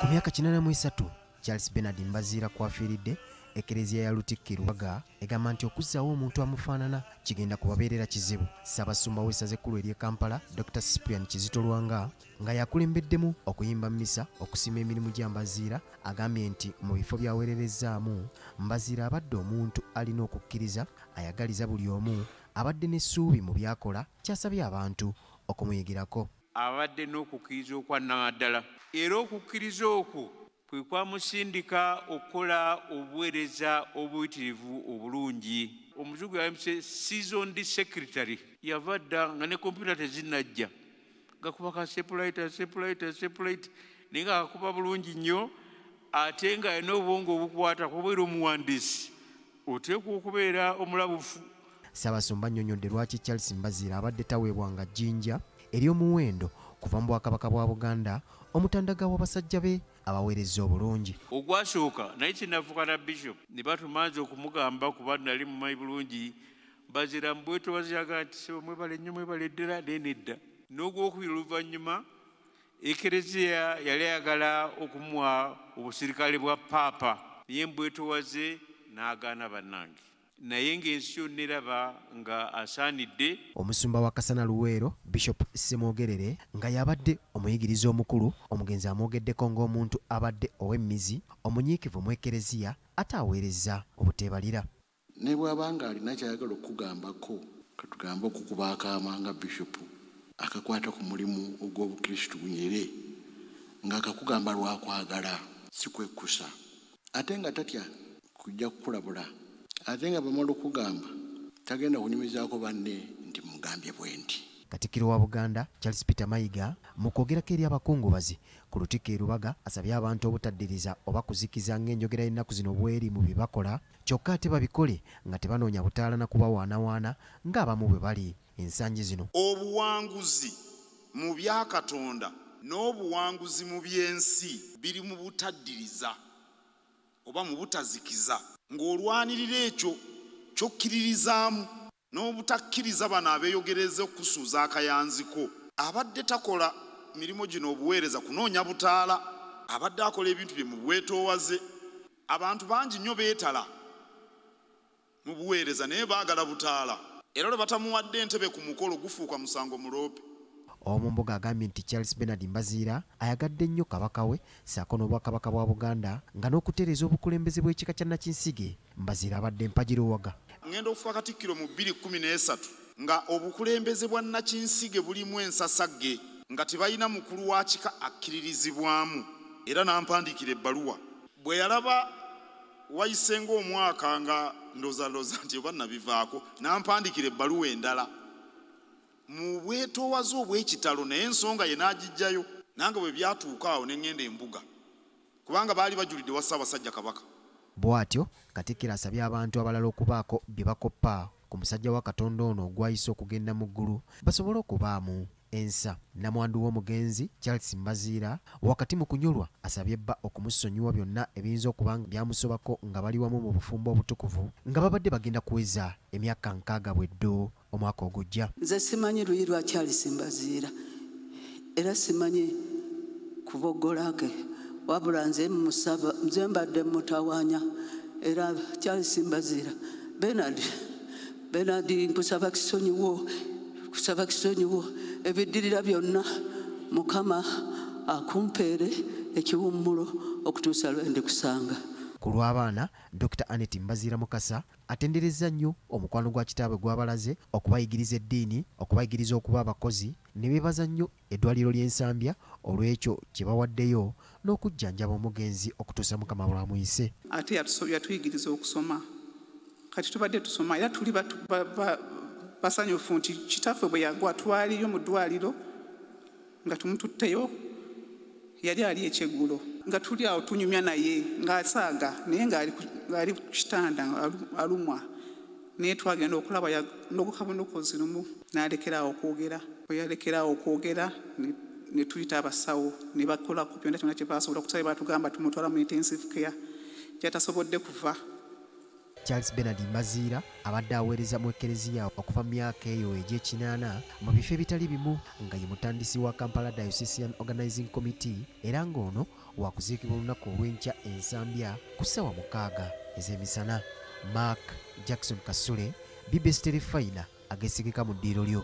ku myaka 83 charles benard mbaziira kwafiiridde ekereziya ya lutikkirwaga egamba nti okuzzaawo omuntu amufaanana kigenda kubabeerera kizibu ssaabasumba w'essaze ekkulu ery'e kampala dr cyprian kizitolwanga nga yakulembeddemu okuyimba mmisa okusima emirimu gya mbaziira agambye nti mu bifo byaweererezaamu mbaziira abadde omuntu alina okukkiriza ayagaliza buli omu abadde n'essuubi mu byakola kyasabye abantu okumuyigirako abadde n'okukkiriza okwannamaddala era okukkiriza okwo kwe kwamusindika okukola obuweereza obuyitirivu obulungi omuzugu yayimuse seasoned secretary yava dda nga ne kompyuta tezinajja gakuba ka sepulaita sepulaita sepulaita naye ngaakakuba bulungi nnyo ate nga alina obuwonga obukwata kubaira omuwandiisi oteekwa okubeera omulabufu ssaabasumba nnyonnyodde lwaki charles mbazira abadde taweebwanga jjinja ery'omuwendo kuva mu bwakabaka bwa buganda omutandaga w'abasajja be abaweereza obulungi ogwasooka naye kyenavukana bishop ne batumanze okumugamba kuba nali mumanyi bulungi bazira mubwetobazaga nti seba mwebale nnyo mwebale ddala naye nedda n'ogwokubira oluvannyuma ekereziya yali ayagala okumuwa obusirikale bwa paapa naye mbwetowaze n'agaana bannange naye ng'ensio neraba nga asaanidde omusumba wa kasana luweero bishop semwogerere nga yabadde omuyigiriza omukulu omugenzi amwogeddeko ng'omuntu abadde ow'emmizi omunyiikivu mwekereziya ate aweereza obuteebalira ne bw'aba nga alina kyayagala okukugambako katugambe okukubaakaamanga bishopu akakwata ku mulimu ogw'obukristu bunyere ng'akakugamba lwakwagala si kwekkusa ate nga tatya kujja kukulabula ate nga bamala okugamba tagenda kunyumizaako banne nti mugambye bwe nti katikkiro wa buganda charles peter mayiga mu kwogerako eri abakungubazi ku lutikko erubaga asabye abantu obutaddiriza oba kuzikiza ng'enjogera y'ennaku zino bweri mu byebakola kyokka ate babikole nga tebanoonya butaalana kubawaanawaana ng'abamu bwe bali ensangi zino obuwanguzi mu bya katonda n'obuwanguzi mu by'ensi biri mu butaddiriza oba mu butazikiza ng'olwanirira ekyo kyokkiririzaamu n'obutakkiriza bano abeeyogereza okusuuza akayanziko abadde takola mirimu gino obuweereza kunoonya butaala abadde akola ebintu bye mu bwetoowaze abantu bangi nnyo beetala mu buweereza naye baagala butaala era lwe batamuwadde entebe ku mukolo gufuuka musango muloope omumbuga agambye nti charles benard mbaziira ayagadde nnyo kabaka we saako n'obwakabaka bwa buganda nga n'okutereeza obukulembeze bw'ekika kya nakinsige mbaziira abadde mpagirowaga ŋŋenda okufa katikkiro mu 213 nga obukulembeze bwa nakinsige bulimu ensasagge nga tebalina mukulu wa kika akkiririzibwamu era n'ampandiikira ebbaluwa bwe yalaba wayisenga omwaka nga ndozandoza nti oba nabivaako n'ampandiikira ebbaluwa endala mu bwetoowaze obw'ekitalo naye ensonga ye n'agijjayo nanga bwe byatuuka awo neŋŋenda embuga kubanga baali bajulidde wassaabasajja kabaka bw'atyo katikkiro asabye abantu abalala okubaako bye bakoppa ku musajja wa katonda ono ogwayise okugenda mu ggulu basobole okubaamu ensa namwandu w'omugenzi charles mbaziira wakati mu kunyulwa asabye bba okumusonyiwa byonna ebiyinza okuba byamusobako nga bali wamu mu bufumbo obutukuvu nga babadde bagenda kuweza emyaka nkaaga bweddo omwaka ogujja nze simanyi luyi lwa charles mbaziira era simanyi kubogolake wabula nze musaba nze mbadde mutawanya era charles mbaziira benard benard nkusaba kisonyiwo kusaba kisonyiwo ebiddirira byonna mukama akumpeere ekiwummulo okutuusa lwendikusanga ku lw'abaana dr aneti mbazira mukasa atendereza nnyo omukwano gwa kitaabwe gw'abalaze okubayigiriza eddiini okubayigiriza okuba abakozi ne beebaza nnyo eddwaliro ly'ensambya olw'ekyo kye bawaddeyo n'okujjanjaba omugenzi okutuusa mukama bwamuyise ate yatuyigiriza okusoma kati tubadde tusoma era tuli basanyufu nti kitaffe bwe yagwa twaliyo mu ddwaliro nga tumututteyo yali ali ekyeggulo nga tuli awo tunyumya naye ng'asaaga naye ng'ali ku kitanda alumwa naye twagenda okulaba n'obukabonokozi lumu n'alekeraawo okwogera weyalekeraawo okwogera ne tuyita abasawo ne bakolako byonna kyona kye basobola okusaba batugamba tumutwala mu intensive care kyatasobodde kuva charles benadi maziira abadde aweereza mu ekereziya okuva myaka eyo egy'ekinaana mu bifo ebitali bimu nga ye mutandisi wa kampala diocesian organizing committee era ng'ono waakuziikibwa olunaku olw'enkya ensambya ku ssaawa mukaaga ez'emisana mark jackson kasule bibestere fayina agesigika mu ddiiro lyo